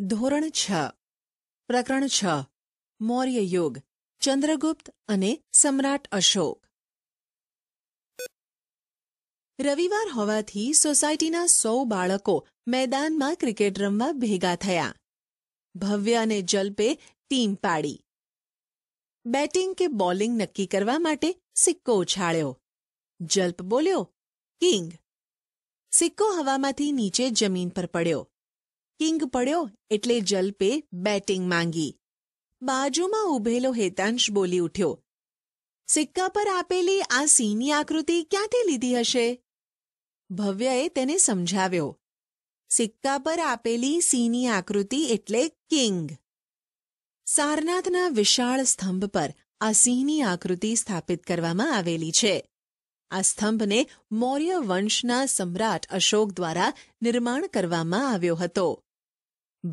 ધોરણ 6 પ્રકરણ 6 મૌર્ય યોગ ચંદ્રગુપ્ત અને સમ્રાટ અશોક રવિવાર હોવાથી સોસાયટીના 100 બાળકો મેદાનમાં ક્રિકેટ રમવા ભેગા થયા ભવ્ય અને જલ્પે ટીમ પાડી બેટિંગ કે બોલિંગ નક્કી કરવા માટે સિક્કો ઉછાળ્યો જલ્પ બોલ્યો કિંગ સિક્કો હવામાંથી નીચે જમીન પર પડ્યો કિંગ પડ્યો એટલે જલ્પે બેટિંગ માંગી બાજુમાં ઊભેલો હેતાંશ બોલી ઉઠ્યો સિક્કા પર આપેલી આ સીની આકૃતિ ક્યાંથી લીધી હશે ભવ્યએ તેને સમજાવ્યો સિક્કા પર આપેલી સિંહની આકૃતિ એટલે કિંગ સારનાથના વિશાળ સ્તંભ પર આ સિંહની આકૃતિ સ્થાપિત કરવામાં આવેલી છે આ સ્તંભને મૌર્ય વંશના સમ્રાટ અશોક દ્વારા નિર્માણ કરવામાં આવ્યો હતો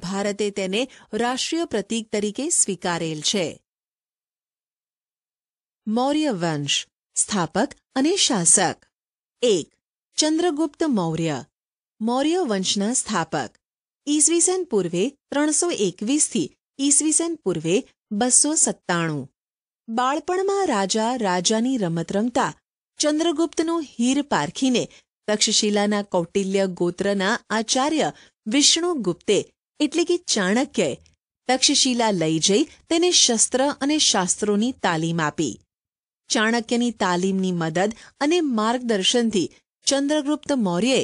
ભારતે તેને રાષ્ટ્રીય પ્રતીક તરીકે સ્વીકારેલ છે મૌર્ય વંશ સ્થાપક અને શાસક એક ચંદ્રગુપ્ત મૌર્ય મૌર્ય વંશના સ્થાપક ઈસવીસન પૂર્વે ત્રણસો એકવીસથી ઈસવીસન પૂર્વે બસો સત્તાણું બાળપણમાં રાજા રાજાની રમત રમતા ચંદ્રગુપ્તનું હીર પારખીને તક્ષશિલાના કૌટિલ્ય ગોત્રના આચાર્ય વિષ્ણુગુપ્તે એટલે કે ચાણક્યએ તક્ષશિલા લઈ જઈ તેને શસ્ત્ર અને શાસ્ત્રોની તાલીમ આપી ચાણક્યની તાલીમની મદદ અને માર્ગદર્શનથી ચંદ્રગુપ્ત મૌર્યે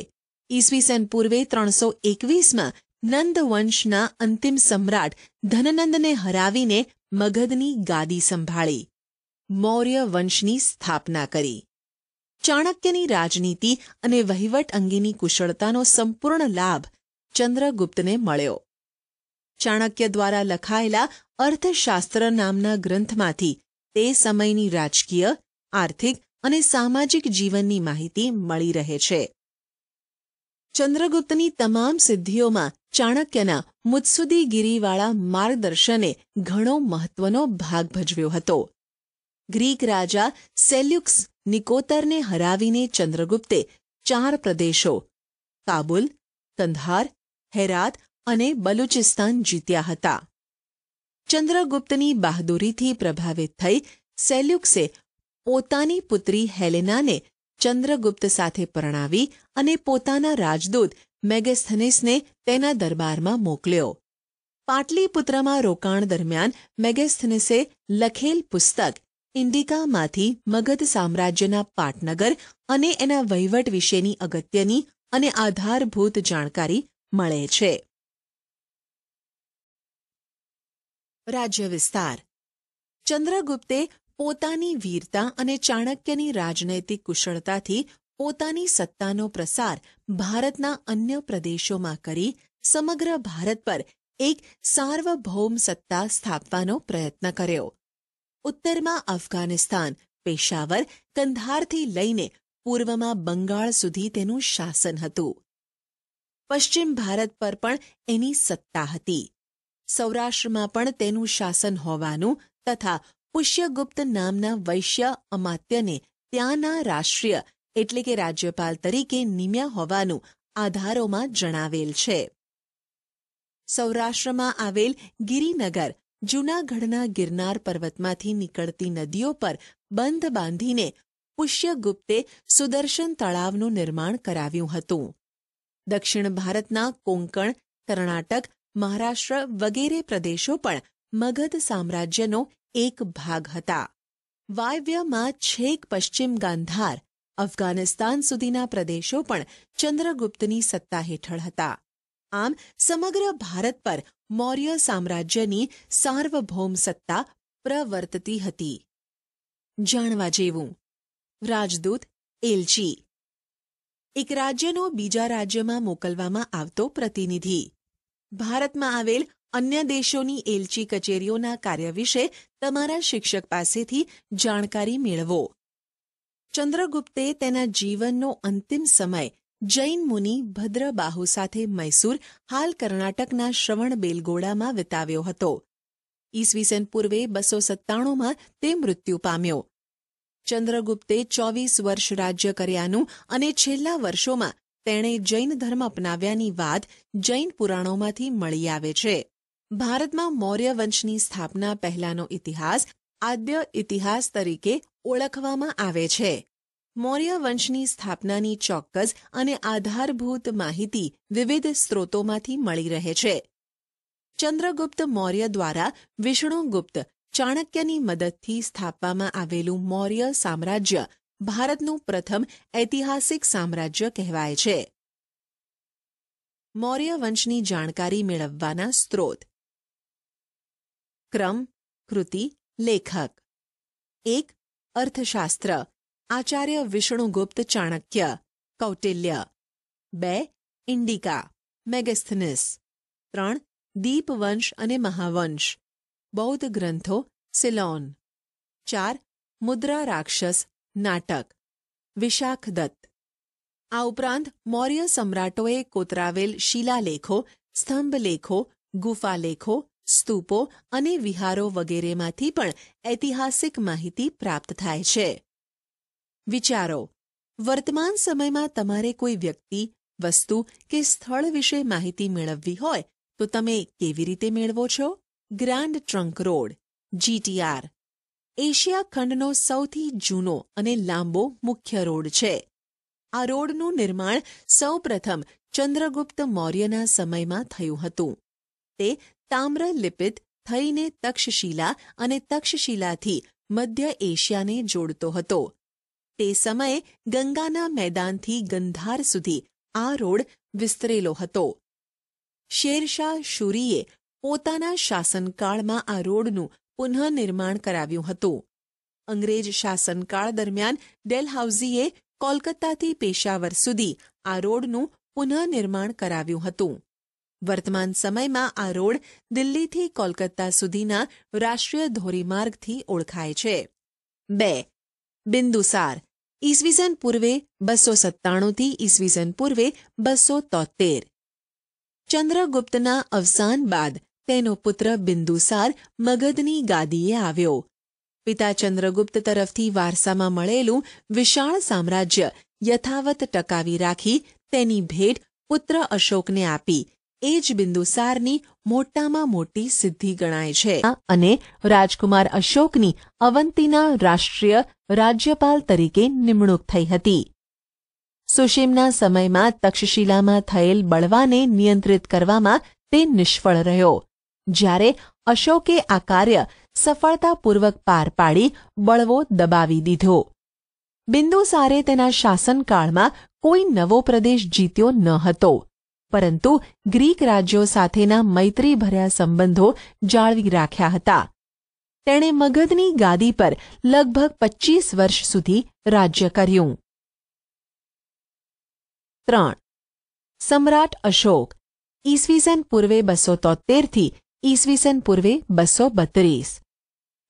ઈસવીસન પૂર્વે ત્રણસો એકવીસમાં નંદવંશના અંતિમ સમ્રાટ ધનનંદને હરાવીને મગધની ગાદી સંભાળી મૌર્ય વંશની સ્થાપના કરી ચાણક્યની રાજનીતિ અને વહીવટ અંગેની કુશળતાનો સંપૂર્ણ લાભ ચંદ્રગુપ્તને મળ્યો ચાણક્ય દ્વારા લખાયેલા અર્થશાસ્ત્ર નામના ગ્રંથમાંથી તે સમયની રાજકીય આર્થિક અને સામાજિક જીવનની માહિતી મળી રહે છે ચંદ્રગુપ્તની તમામ સિદ્ધિઓમાં ચાણક્યના મુત્સુદીગીરીવાળા માર્ગદર્શને ઘણો મહત્વનો ભાગ ભજવ્યો હતો ગ્રીક રાજા સેલ્યુક્સ નિકોતરને હરાવીને ચંદ્રગુપ્તે ચાર પ્રદેશો કાબુલ કંધાર હેરાત અને બલુચિસ્તાન જીત્યા હતા ચંદ્રગુપ્તની બહાદુરીથી પ્રભાવિત થઈ સેલ્યુક્સે પોતાની પુત્રી હેલેનાને ચંદ્રગુપ્ત સાથે પરણાવી અને પોતાના રાજદૂત મેગેસ્થનિસને તેના દરબારમાં મોકલ્યો પાટલીપુત્રમાં રોકાણ દરમિયાન મેગેસ્થનિસે લખેલ પુસ્તક ઇન્ડિકામાંથી મગધ સામ્રાજ્યના પાટનગર અને એના વહીવટ વિશેની અગત્યની અને આધારભૂત જાણકારી મળે છે રાજ્ય વિસ્તાર ચંદ્રગુપ્તે પોતાની વીરતા અને ચાણક્યની રાજનૈતિક કુશળતાથી પોતાની સત્તાનો પ્રસાર ભારતના અન્ય પ્રદેશોમાં કરી સમગ્ર ભારત પર એક સાર્વભૌમ સત્તા સ્થાપવાનો પ્રયત્ન કર્યો ઉત્તરમાં અફઘાનિસ્તાન પેશાવર કંધારથી લઈને પૂર્વમાં બંગાળ સુધી તેનું શાસન હતું પશ્ચિમ ભારત પર પણ એની સત્તા હતી સૌરાષ્ટ્રમાં પણ તેનું શાસન હોવાનું તથા પુષ્યગુપ્ત નામના વૈશ્ય અમાત્યને ત્યાંના રાષ્ટ્રીય એટલે કે રાજ્યપાલ તરીકે નિમ્યા હોવાનું આધારોમાં જણાવેલ છે સૌરાષ્ટ્રમાં આવેલ ગિરિનગર જૂનાગઢના ગિરનાર પર્વતમાંથી નીકળતી નદીઓ પર બંધ બાંધીને પુષ્યગુપ્તે સુદર્શન તળાવનું નિર્માણ કરાવ્યું હતું દક્ષિણ ભારતના કોંકણ કર્ણાટક મહારાષ્ટ્ર વગેરે પ્રદેશો પણ મગધ સામ્રાજ્યનો એક ભાગ હતા વાયવ્યમાં છેક પશ્ચિમ ગાંધાર અફઘાનિસ્તાન સુધીના પ્રદેશો પણ ચંદ્રગુપ્તની સત્તા હેઠળ હતા આમ સમગ્ર ભારત પર મૌર્ય સામ્રાજ્યની સાર્વભૌમ સત્તા પ્રવર્તતી હતી જાણવા જેવું રાજદૂત એલચી એક રાજ્યનો બીજા રાજ્યમાં મોકલવામાં આવતો પ્રતિનિધિ ભારતમાં આવેલ અન્ય દેશોની એલચી કચેરીઓના કાર્ય વિશે તમારા શિક્ષક પાસેથી જાણકારી મેળવો ચંદ્રગુપ્તે તેના જીવનનો અંતિમ સમય જૈન મુનિ ભદ્રબાહુ સાથે મૈસૂર હાલ કર્ણાટકના શ્રવણ બેલગોડામાં વિતાવ્યો હતો ઈસવીસન પૂર્વે બસો સત્તાણુંમાં તે મૃત્યુ પામ્યો ચંદ્રગુપ્તે ચોવીસ વર્ષ રાજ્ય કર્યાનું અને છેલ્લા વર્ષોમાં તેણે જૈન ધર્મ અપનાવ્યાની વાત જૈન પુરાણોમાંથી મળી આવે છે ભારતમાં મૌર્ય વંશની સ્થાપના પહેલાનો ઇતિહાસ આદ્ય ઇતિહાસ તરીકે ઓળખવામાં આવે છે મૌર્ય વંશની સ્થાપનાની ચોક્કસ અને આધારભૂત માહિતી વિવિધ સ્ત્રોતોમાંથી મળી રહે છે ચંદ્રગુપ્ત મૌર્ય દ્વારા વિષ્ણુગુપ્ત ચાણક્યની મદદથી સ્થાપવામાં આવેલું મૌર્ય સામ્રાજ્ય ભારતનું પ્રથમ ઐતિહાસિક સામ્રાજ્ય કહેવાય છે મૌર્ય વંશની જાણકારી મેળવવાના સ્ત્રોત ક્રમ કૃતિ લેખક એક અર્થશાસ્ત્ર આચાર્ય વિષ્ણુગુપ્ત ચાણક્ય કૌટિલ્ય બે ઇન્ડિકા મેગેસ્થનિસ ત્રણ દીપવંશ અને મહાવંશ બૌદ્ધ ગ્રંથો સિલોન ચાર મુદ્રા રાક્ષસ નાટક વિશાખ દત્ત આ ઉપરાંત મૌર્ય સમ્રાટોએ કોતરાવેલ શિલાલેખો સ્તંભલેખો ગુફાલેખો સ્તૂપો અને વિહારો વગેરેમાંથી પણ ઐતિહાસિક માહિતી પ્રાપ્ત થાય છે વિચારો વર્તમાન સમયમાં તમારે કોઈ વ્યક્તિ વસ્તુ કે સ્થળ વિશે માહિતી મેળવવી હોય તો તમે કેવી રીતે મેળવો છો grand trunk road GTR Asia ખંડનો સૌથી જૂનો અને લાંબો મુખ્ય રોડ છે આ રોડનું નિર્માણ સૌપ્રથમ ચંદ્રગુપ્ત મૌર્યના સમયમાં થયું હતું તે તામ્ર લિપિત થઈને તક્ષશિલા અને તક્ષશિલાથી મધ્ય એશિયાને જોડતો હતો તે સમયે ગંગાના મેદાનથી ગંધાર સુધી આ રોડ વિસ્તરેલો હતો શેરશાહ શુરીએ પોતાના શાસનકાળમાં આ રોડનું પુનઃનિર્માણ કરાવ્યું હતું અંગ્રેજ શાસનકાળ દરમિયાન ડેલહાઉઝીએ કોલકાતાથી પેશાવર સુધી આ રોડનું પુનઃનિર્માણ કરાવ્યું હતું વર્તમાન સમયમાં આ રોડ દિલ્હીથી કોલકાતા સુધીના રાષ્ટ્રીય ધોરીમાર્ગથી ઓળખાય છે બે બિંદુસાર ઈસવીસન પૂર્વે બસો સત્તાણુંથી ઈસવીસન પૂર્વે બસો તોતેર ચંદ્રગુપ્તના અવસાન બાદ તેનો પુત્ર બિંદુસાર મગધની ગાદીએ આવ્યો પિતા ચંદ્રગુપ્ત તરફથી વારસામાં મળેલું વિશાળ સામ્રાજ્ય યથાવત ટકાવી રાખી તેની ભેટ પુત્ર અશોકને આપી એ જ બિંદુસારની મોટામાં મોટી સિદ્ધિ ગણાય છે અને રાજકુમાર અશોકની અવંતીના રાષ્ટ્રીય રાજ્યપાલ તરીકે નિમણૂક થઈ હતી સુશીમના સમયમાં તક્ષશિલામાં થયેલ બળવાને નિયંત્રિત કરવામાં તે નિષ્ફળ રહ્યો જ્યારે અશોકે આ કાર્ય સફળતાપૂર્વક પાર પાડી બળવો દબાવી દીધો બિંદુસારે તેના શાસનકાળમાં કોઈ નવો પ્રદેશ જીત્યો ન હતો પરંતુ ગ્રીક રાજ્યો સાથેના મૈત્રીભર્યા સંબંધો જાળવી રાખ્યા હતા તેણે મગધની ગાદી પર લગભગ પચ્ચીસ વર્ષ સુધી રાજ્ય કર્યું ત્રણ સમ્રાટ અશોક ઈસવીસન પૂર્વે બસો તોતેરથી ઈસવીસન પૂર્વે બસો બત્રીસ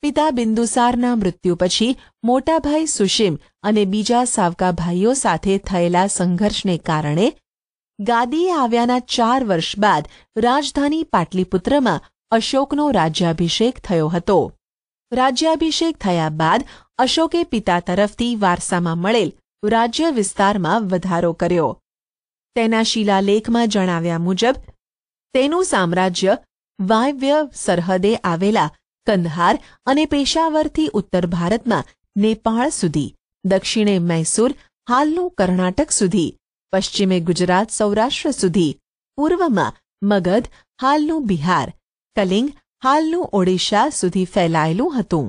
પિતા બિંદુસારના મૃત્યુ પછી મોટાભાઈ સુશીમ અને બીજા સાવકા ભાઈઓ સાથે થયેલા સંઘર્ષને કારણે ગાદીએ આવ્યાના ચાર વર્ષ બાદ રાજધાની પાટલીપુત્રમાં અશોકનો રાજ્યાભિષેક થયો હતો રાજ્યાભિષેક થયા બાદ અશોકે પિતા તરફથી વારસામાં મળેલ રાજ્ય વિસ્તારમાં વધારો કર્યો તેના શિલાલેખમાં જણાવ્યા મુજબ તેનું સામ્રાજ્ય વાયવ્ય સરહદે આવેલા કંદહાર અને પેશાવરથી ઉત્તર ભારતમાં નેપાળ સુધી દક્ષિણે મૈસૂર હાલનું કર્ણાટક સુધી પશ્ચિમે ગુજરાત સૌરાષ્ટ્ર સુધી પૂર્વમાં મગધ હાલનું બિહાર કલિંગ હાલનું ઓડિશા સુધી ફેલાયેલું હતું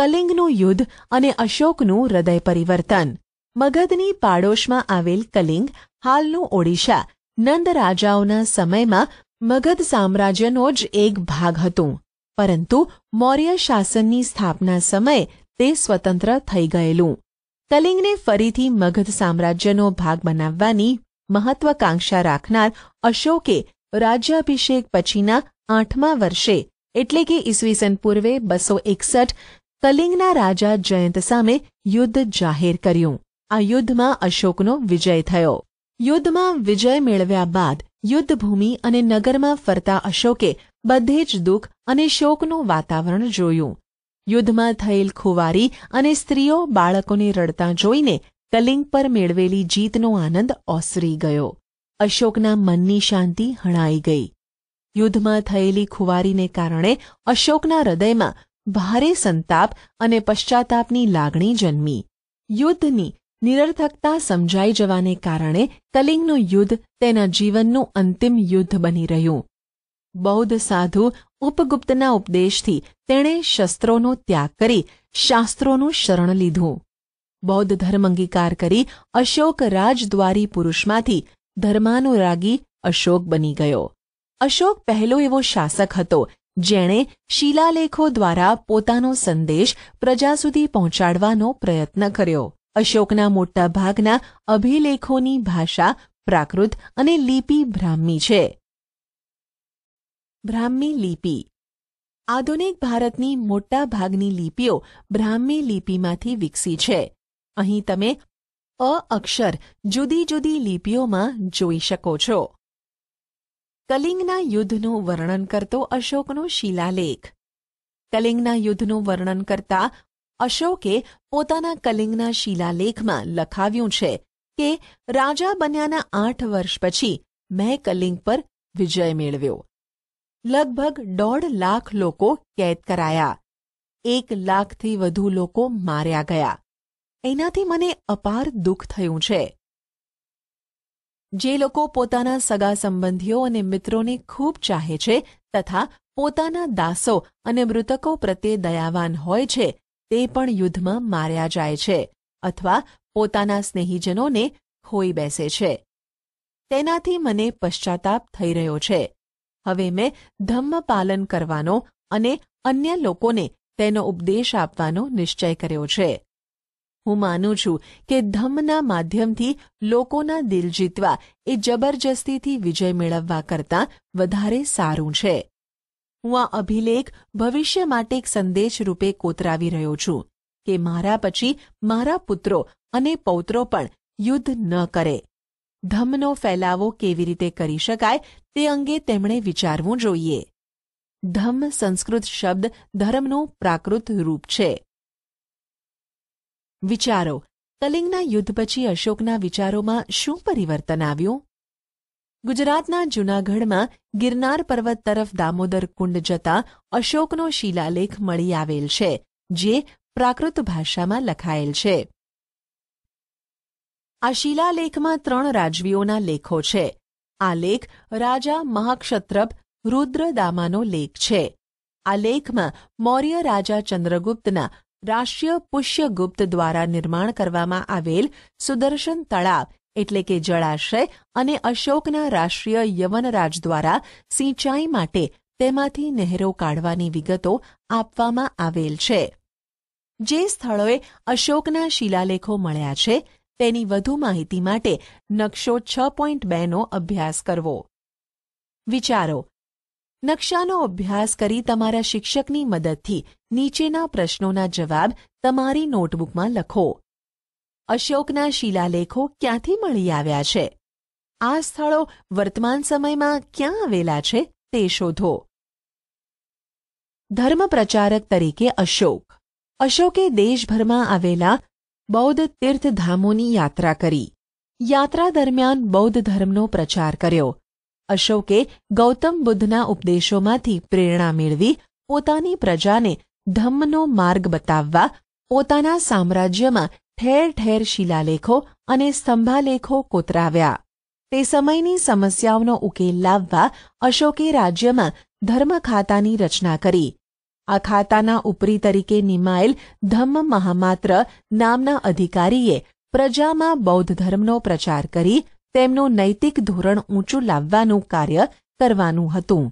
કલિંગનું યુદ્ધ અને અશોકનું હૃદય પરિવર્તન મગધની પાડોશમાં આવેલ કલિંગ હાલનું ઓડિશા નંદ રાજાઓના સમયમાં મગધ સામ્રાજ્યનો જ એક ભાગ હતું પરંતુ મૌર્ય શાસનની સ્થાપના સમયે તે સ્વતંત્ર થઈ ગયેલું કલિંગને ફરીથી મગધ સામ્રાજ્યનો ભાગ બનાવવાની મહત્વાકાંક્ષા રાખનાર અશોકે રાજ્યાભિષેક પછીના આઠમા વર્ષે એટલે કે ઈસવીસન પૂર્વે બસો એકસઠ કલિંગના રાજા જયંત સામે યુદ્ધ જાહેર કર્યું આ યુદ્ધમાં અશોકનો વિજય થયો યુદ્ધમાં વિજય મેળવ્યા બાદ યુદ્ધભૂમિ અને નગરમાં ફરતા અશોકે બધે જ દુઃખ અને શોકનું વાતાવરણ જોયું યુદ્ધમાં થયેલ ખુવારી અને સ્ત્રીઓ બાળકોને રડતા જોઈને કલિંગ પર મેળવેલી જીતનો આનંદ ઓસરી ગયો અશોકના મનની શાંતિ હણાઈ ગઈ યુદ્ધમાં થયેલી ખુવારીને કારણે અશોકના હૃદયમાં ભારે સંતાપ અને પશ્ચાતાપની લાગણી જન્મી યુદ્ધની નિરર્થકતા સમજાઈ જવાને કારણે કલિંગનું યુદ્ધ તેના જીવનનું અંતિમ યુદ્ધ બની રહ્યું બૌદ્ધ સાધુ ઉપગુપ્તના ઉપદેશથી તેણે શસ્ત્રોનો ત્યાગ કરી શાસ્ત્રોનું શરણ લીધું બૌદ્ધ ધર્મ અંગીકાર કરી અશોક રાજદ્વારી પુરુષમાંથી ધર્માનુરાગી અશોક બની ગયો અશોક પહેલો એવો શાસક હતો જેણે શિલાલેખો દ્વારા પોતાનો સંદેશ પ્રજા સુધી પહોંચાડવાનો પ્રયત્ન કર્યો અશોકના મોટા ભાગના અભિલેખોની ભાષા પ્રાકૃત અને લિપિ બ્રાહ્મી છે બ્રાહ્મી લિપિ આધુનિક ભારતની મોટા ભાગની લિપિઓ બ્રાહ્મી લિપિમાંથી વિકસી છે અહીં તમે અ અક્ષર જુદી જુદી લિપિઓમાં જોઈ શકો છો કલિંગના યુદ્ધનું વર્ણન કરતો અશોકનો શિલાલેખ કલિંગના યુદ્ધનું વર્ણન કરતા અશોકે પોતાના કલિંગના શિલાલેખમાં લખાવ્યું છે કે રાજા બન્યાના આઠ વર્ષ પછી મેં કલિંગ પર વિજય મેળવ્યો લગભગ દોઢ લાખ લોકો કેદ કરાયા એક લાખથી વધુ લોકો માર્યા ગયા એનાથી મને અપાર દુઃખ થયું છે જે લોકો પોતાના સગા સંબંધીઓ અને મિત્રોને ખૂબ ચાહે છે તથા પોતાના દાસો અને મૃતકો પ્રત્યે દયાવાન હોય છે તે પણ યુદ્ધમાં માર્યા જાય છે અથવા પોતાના સ્નેહીજનોને ખોઈ બેસે છે તેનાથી મને પશ્ચાતાપ થઈ રહ્યો છે હવે મેં ધમ્મ પાલન કરવાનો અને અન્ય લોકોને તેનો ઉપદેશ આપવાનો નિશ્ચય કર્યો છે હું માનું છું કે ધમ્મના માધ્યમથી લોકોના દિલ જીતવા એ જબરજસ્તીથી વિજય મેળવવા કરતાં વધારે સારું છે હું આ અભિલેખ ભવિષ્ય માટે એક સંદેશ રૂપે કોતરાવી રહ્યો છું કે મારા પછી મારા પુત્રો અને પૌત્રો પણ યુદ્ધ ન કરે ધમનો ફેલાવો કેવી રીતે કરી શકાય તે અંગે તેમણે વિચારવું જોઈએ ધમ સંસ્કૃત શબ્દ ધર્મનું પ્રાકૃત રૂપ છે વિચારો કલિંગના યુદ્ધ પછી અશોકના વિચારોમાં શું પરિવર્તન આવ્યું ગુજરાતના જૂનાગઢમાં ગિરનાર પર્વત તરફ દામોદર કુંડ જતા અશોકનો શિલાલેખ મળી આવેલ છે જે પ્રાકૃત ભાષામાં લખાયેલ છે આ શિલાલેખમાં ત્રણ રાજવીઓના લેખો છે આ લેખ રાજા મહાક્ષત્રપ રુદ્રદામાનો લેખ છે આ લેખમાં મૌર્ય રાજા ચંદ્રગુપ્તના રાષ્ટ્રીય પુષ્યગુપ્ત દ્વારા નિર્માણ કરવામાં આવેલ સુદર્શન તળાવ એટલે કે જળાશય અને અશોકના રાષ્ટ્રીય યવનરાજ દ્વારા સિંચાઈ માટે તેમાંથી નહેરો કાઢવાની વિગતો આપવામાં આવેલ છે જે સ્થળોએ અશોકના શિલાલેખો મળ્યા છે તેની વધુ માહિતી માટે નકશો છ પોઈન્ટ બેનો અભ્યાસ કરવો વિચારો નકશાનો અભ્યાસ કરી તમારા શિક્ષકની મદદથી નીચેના પ્રશ્નોના જવાબ તમારી નોટબુકમાં લખો અશોકના શિલાલેખો ક્યાંથી મળી આવ્યા છે આ સ્થળો વર્તમાન સમયમાં ક્યાં આવેલા છે તે શોધો ધર્મ પ્રચારક તરીકે અશોક અશોકે દેશભરમાં આવેલા બૌદ્ધ તીર્થધામોની યાત્રા કરી યાત્રા દરમિયાન બૌદ્ધ ધર્મનો પ્રચાર કર્યો અશોકે ગૌતમ બુદ્ધના ઉપદેશોમાંથી પ્રેરણા મેળવી પોતાની પ્રજાને ધમ્મનો માર્ગ બતાવવા પોતાના સામ્રાજ્યમાં ઠેર ઠેર શિલાલેખો અને સ્તંભાલેખો કોતરાવ્યા તે સમયની સમસ્યાઓનો ઉકેલ લાવવા અશોકે રાજ્યમાં ધર્મ ખાતાની રચના કરી આ ખાતાના ઉપરી તરીકે નિમાયેલ ધમ્મ મહામાત્ર નામના અધિકારીએ પ્રજામાં બૌદ્ધ ધર્મનો પ્રચાર કરી તેમનું નૈતિક ધોરણ ઊંચું લાવવાનું કાર્ય કરવાનું હતું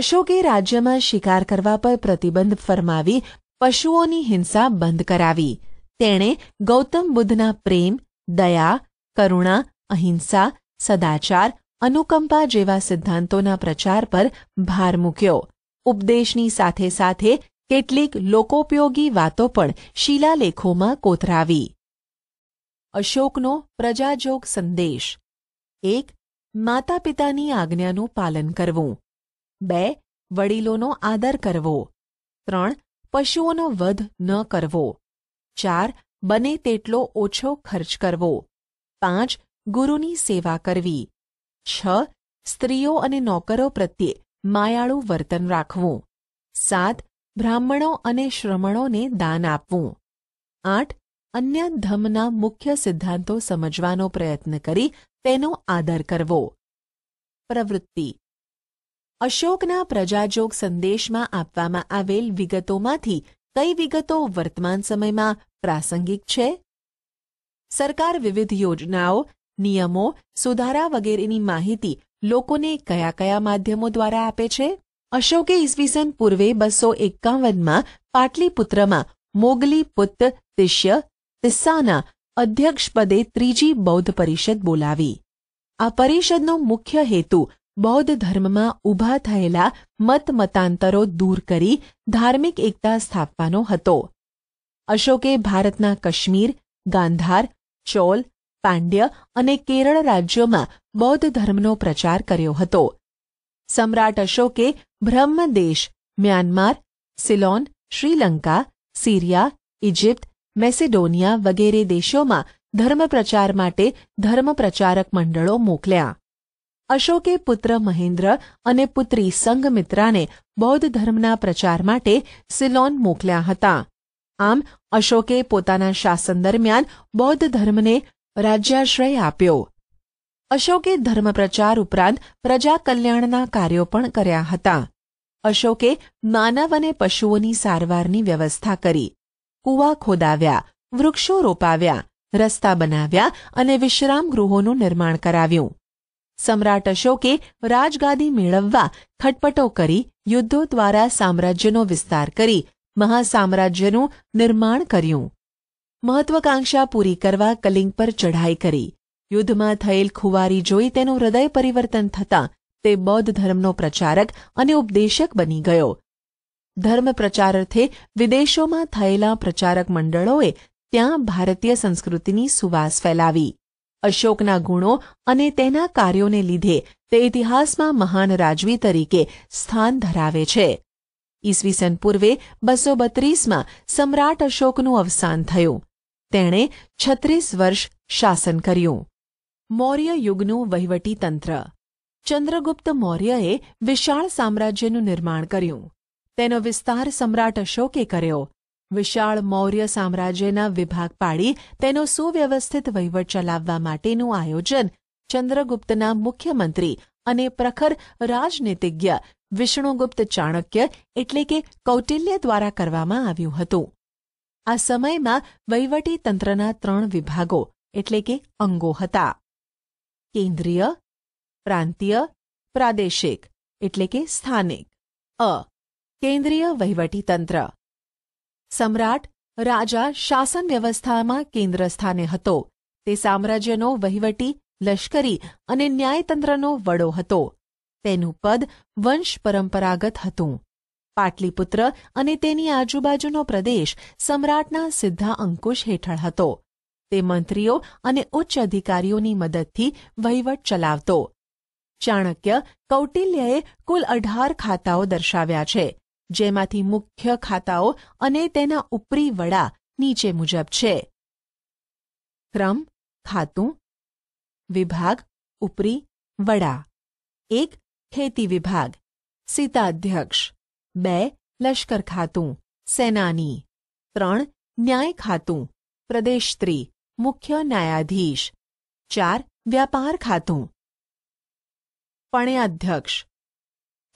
અશોકે રાજ્યમાં શિકાર કરવા પર પ્રતિબંધ ફરમાવી પશુઓની હિંસા બંધ કરાવી તેણે ગૌતમ બુદ્ધના પ્રેમ દયા કરુણા અહિંસા સદાચાર અનુકંપા જેવા સિદ્ધાંતોના પ્રચાર પર ભાર મૂક્યો ઉપદેશની સાથે સાથે કેટલીક લોકોપયોગી વાતો પણ શિલાલેખોમાં કોતરાવી અશોકનો પ્રજાજોગ સંદેશ એક માતા પિતાની આજ્ઞાનું પાલન કરવું બે વડીલોનો આદર કરવો ત્રણ પશુઓનો વધ ન કરવો ચાર બને તેટલો ઓછો ખર્ચ કરવો પાંચ ગુરુની સેવા કરવી છ સ્ત્રીઓ અને નોકરો પ્રત્યે માયાળું વર્તન રાખવું સાત બ્રાહ્મણો અને શ્રમણોને દાન આપવું આઠ અન્ય ધમના મુખ્ય સિદ્ધાંતો સમજવાનો પ્રયત્ન કરી તેનો આદર કરવો પ્રવૃત્તિ અશોકના પ્રજાજોગ સંદેશમાં આપવામાં આવેલ વિગતોમાંથી કઈ વિગતો વર્તમાન સમયમાં પ્રાસંગિક છે સરકાર વિવિધ યોજનાઓ નિયમો સુધારા વગેરેની માહિતી લોકોને કયા કયા માધ્યમો દ્વારા આપે છે અશોકે ઈસવીસન પૂર્વે બસો એકાવનમાં પાટલીપુત્રમાં મોગલી પુત્ત તિષ્ય તિસ્સાના અધ્યક્ષપદે ત્રીજી બૌદ્ધ પરિષદ બોલાવી આ પરિષદનો મુખ્ય હેતુ બૌદ્ધ ધર્મમાં ઊભા થયેલા મતમતાંતરો દૂર કરી ધાર્મિક એકતા સ્થાપવાનો હતો અશોકે ભારતના કાશ્મીર ગાંધાર ચોલ પાંડ્ય અને કેરળ રાજ્યોમાં બૌદ્ધ ધર્મનો પ્રચાર કર્યો હતો સમ્રાટ અશોકે Brahmadesh Myanmar Ceylon Sri Lanka Syria Egypt Macedonia વગેરે દેશોમાં ધર્મ પ્રચાર માટે ધર્મ પ્રચારક મંડળો મોકલ્યા અશોકે પુત્ર મહેન્દ્ર અને પુત્રી સંઘમિત્રાને બૌદ્ધ ધર્મના પ્રચાર માટે સિલોન મોકલ્યા હતા આમ અશોકે પોતાના શાસન દરમિયાન બૌદ્ધ ધર્મને રાજ્યાશ્રય આપ્યો અશોકે ધર્મપ્રચાર ઉપરાંત પ્રજાકલ્યાણના કાર્યો પણ કર્યા હતા અશોકે માનવ અને પશુઓની સારવારની વ્યવસ્થા કરી કૂવા ખોદાવ્યા વૃક્ષો રોપાવ્યા રસ્તા બનાવ્યા અને વિશ્રામ ગૃહોનું નિર્માણ કરાવ્યું સમ્રાટ અશોકે રાજગાદી મેળવવા ખટપટો કરી યુદ્ધો દ્વારા સામ્રાજ્યનો વિસ્તાર કરી મહાસામ્રાજ્યનું નિર્માણ કર્યું મહત્વાકાંક્ષા પૂરી કરવા કલિંગ પર ચઢાઈ કરી યુદ્ધમાં થયેલ ખુવારી જોઈ તેનું હૃદય પરિવર્તન થતાં તે બૌદ્ધ ધર્મનો પ્રચારક અને ઉપદેશક બની ગયો ધર્મ પ્રચારર્થે વિદેશોમાં થયેલા પ્રચારક મંડળોએ ત્યાં ભારતીય સંસ્કૃતિની સુવાસ ફેલાવી અશોકના ગુણો અને તેના કાર્યોને લીધે તે ઇતિહાસમાં મહાન રાજવી તરીકે સ્થાન ધરાવે છે ઈસવીસન પૂર્વે બસો બત્રીસમાં સમ્રાટ અશોકનું અવસાન થયું તેણે છત્રીસ વર્ષ શાસન કર્યું મૌર્ય યુગનું વહીવટી તંત્ર ચંદ્રગુપ્ત મૌર્યએ વિશાળ સામ્રાજ્યનું નિર્માણ કર્યું તેનો વિસ્તાર સમ્રાટ અશોકે કર્યો વિશાળ મૌર્ય સામ્રાજ્યના વિભાગ પાડી તેનો સુવ્યવસ્થિત વહીવટ ચલાવવા માટેનું આયોજન ચંદ્રગુપ્તના મુખ્યમંત્રી અને પ્રખર રાજનીતિજ્ઞ વિષ્ણુગુપ્ત ચાણક્ય એટલે કે કૌટિલ્ય દ્વારા કરવામાં આવ્યું હતું આ સમયમાં વહીવટી તંત્રના ત્રણ વિભાગો એટલે કે અંગો હતા કેન્દ્રીય પ્રાંતીય પ્રાદેશિક એટલે કે સ્થાનિક અ કેન્દ્રીય વહીવટીતંત્ર સમ્રાટ રાજા શાસન વ્યવસ્થામાં કેન્દ્ર સ્થાને હતો તે સામ્રાજ્યનો વહીવટી લશ્કરી અને ન્યાયતંત્રનો વડો હતો તેનું પદ વંશ પરંપરાગત હતું પાટલીપુત્ર અને તેની આજુબાજુનો પ્રદેશ સમ્રાટના સીધા અંકુશ હેઠળ હતો તે મંત્રીઓ અને ઉચ્ચ અધિકારીઓની મદદથી વહીવટ ચલાવતો ચાણક્ય કૌટિલ્યએ કુલ અઢાર ખાતાઓ દર્શાવ્યા છે જેમાંથી મુખ્ય ખાતાઓ અને તેના ઉપરી વડા નીચે મુજબ છે ક્રમ ખાતું વિભાગ ઉપરી વડા એક ખેતી વિભાગ સીતાધ્યક્ષ બે લશ્કર ખાતું સેનાની ત્રણ ન્યાય ખાતું પ્રદેશત્રી મુખ્ય ન્યાયાધીશ ચાર વ્યાપાર ખાતું પણ્યાધ્યક્ષ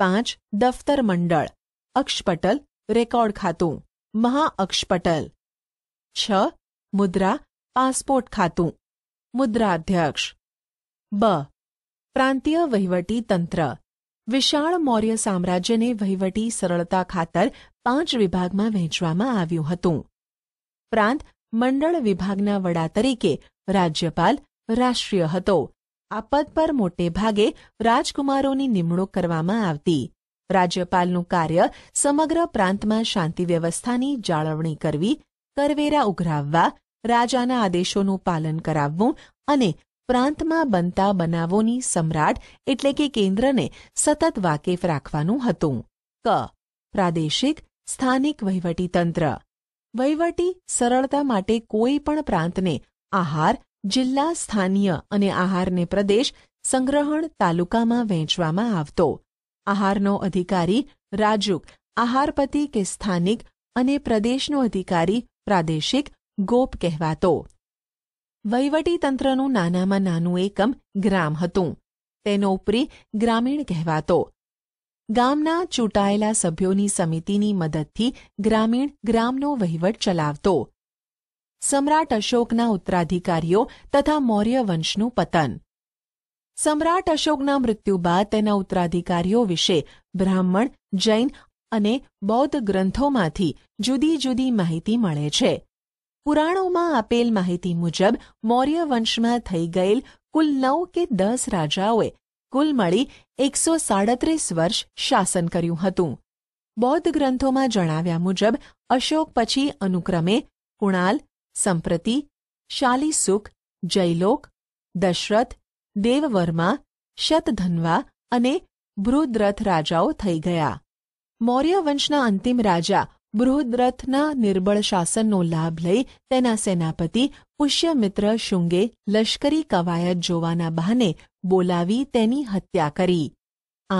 પાંચ દફતર મંડળ અક્ષપટલ રેકોર્ડ ખાતું મહાઅક્ષપટલ છ મુદ્રા પાસપોર્ટ ખાતું મુદ્રાધ્યક્ષ બ પ્રાંતીય વહીવટી તંત્ર વિશાળ મૌર્ય સામ્રાજ્યને વહીવટી સરળતા ખાતર પાંચ વિભાગમાં વહેંચવામાં આવ્યું હતું પ્રાંત મંડળ વિભાગના વડા તરીકે રાજ્યપાલ રાષ્ટ્રીય હતો આ પદ પર મોટે ભાગે રાજકુમારોની નિમણૂક કરવામાં આવતી રાજ્યપાલનું કાર્ય સમગ્ર પ્રાંતમાં શાંતિ વ્યવસ્થાની જાળવણી કરવી કરવેરા ઉઘરાવવા રાજાના આદેશોનું પાલન કરાવવું અને પ્રાંતમાં બનતા બનાવોની સમ્રાટ એટલે કે કેન્દ્રને સતત વાકેફ રાખવાનું હતું ક પ્રાદેશિક સ્થાનિક વહીવટીતંત્ર વહીવટી સરળતા માટે કોઈ પણ પ્રાંતને આહાર જિલ્લા સ્થાનીય અને આહારને પ્રદેશ સંગ્રહણ તાલુકામાં વહેંચવામાં આવતો આહારનો અધિકારી રાજુક આહારપતિ કે સ્થાનિક અને પ્રદેશનો અધિકારી પ્રાદેશિક ગોપ કહેવાતો વહીવટીતંત્રનું નાનામાં નાનું એકમ ગ્રામ હતું તેનો ઉપરી ગ્રામીણ કહેવાતો ગામના ચૂંટાયેલા સભ્યોની સમિતિની મદદથી ગ્રામીણ ગ્રામનો વહીવટ ચલાવતો સમ્રાટ અશોકના ઉત્તરાધિકારીઓ તથા મૌર્ય વંશનું પતન સમ્રાટ અશોકના મૃત્યુ બાદ તેના ઉત્તરાધિકારીઓ વિશે બ્રાહ્મણ જૈન અને બૌદ્ધ ગ્રંથોમાંથી જુદી જુદી માહિતી મળે છે પુરાણોમાં આપેલ માહિતી મુજબ મૌર્ય વંશમાં થઈ ગયેલ કુલ નવ કે દસ રાજાઓએ કુલ મળી એકસો સાડત્રીસ વર્ષ શાસન કર્યું હતું બૌદ્ધ ગ્રંથોમાં જણાવ્યા મુજબ અશોક પછી અનુક્રમે કુણાલ સંપ્રતિ શાલીસુખ જયલોક દશરથ દેવવર્મા શતધનવા અને બૃહદ્રથ રાજાઓ થઈ ગયા મૌર્ય વંશના અંતિમ રાજા બૃહદ્રથના નિર્બળ શાસનનો લાભ લઈ તેના સેનાપતિ પુષ્યમિત્ર શુંગે લશ્કરી કવાયત જોવાના બહાને બોલાવી તેની હત્યા કરી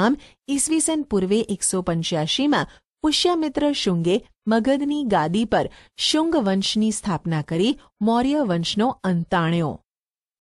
આમ ઈસવીસન પૂર્વે એકસો પંચ્યાસીમાં પુષ્યમિત્ર શુંગે મગધની ગાદી પર શુંગ વંશની સ્થાપના કરી મૌર્ય વંશનો અંતાણ્યો